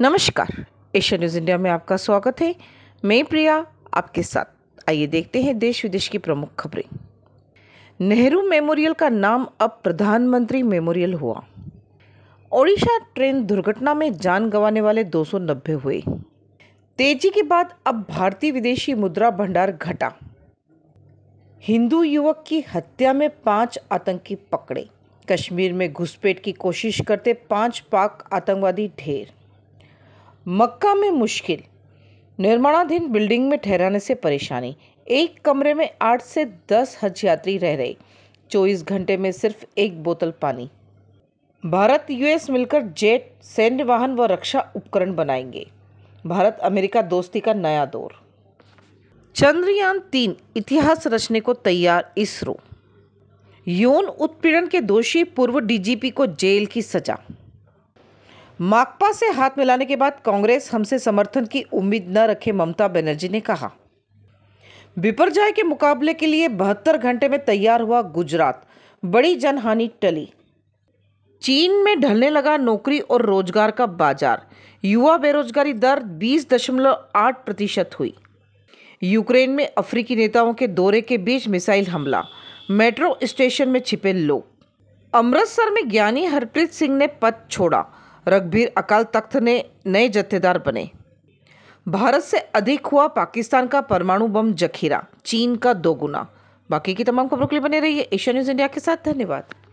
नमस्कार Asia news India में आपका स्वागत है मैं प्रिया आपके साथ आइए देखते हैं देश विदेश की प्रमुख खबरें नेहरू मेमोरियल का नाम अब प्रधानमंत्री मेमोरियल हुआ ओडिशा ट्रेन दुर्घटना में जान गंवाने वाले 290 हुए तेजी के बाद अब भारतीय विदेशी मुद्रा भंडार घटा हिंदू युवक की हत्या में पांच आतंकी पकड़े कश्मीर में घुसपैठ की कोशिश करते पांच पाक आतंकवादी ढेर मक्का में मुश्किल निर्माणाधीन बिल्डिंग में ठहराने से परेशानी एक कमरे में आठ से दस हज यात्री रह रहे चौबीस घंटे में सिर्फ एक बोतल पानी भारत यूएस मिलकर जेट सैन्य वाहन व रक्षा उपकरण बनाएंगे भारत अमेरिका दोस्ती का नया दौर चंद्रयान तीन इतिहास रचने को तैयार इसरो यौन उत्पीड़न के दोषी पूर्व डीजीपी को जेल की सजा माकपा से हाथ मिलाने के बाद कांग्रेस हमसे समर्थन की उम्मीद न रखे ममता बनर्जी ने कहा बिपरजॉय के मुकाबले के लिए बहत्तर घंटे में तैयार हुआ गुजरात बड़ी जनहानि टली चीन में ढलने लगा नौकरी और रोजगार का बाजार युवा बेरोजगारी दर 20.8 प्रतिशत हुई यूक्रेन में अफ्रीकी नेताओं के दौरे के बीच मिसाइल हमला मेट्रो स्टेशन में छिपे लोग अमृतसर में ज्ञानी हरप्रीत सिंह ने पद छोड़ा रघबीर अकाल तख्त ने नए जत्थेदार बने भारत से अधिक हुआ पाकिस्तान का परमाणु बम जखीरा चीन का दोगुना बाकी की तमाम खबरों के लिए बने रहिए एशिया न्यूज़ इंडिया के साथ धन्यवाद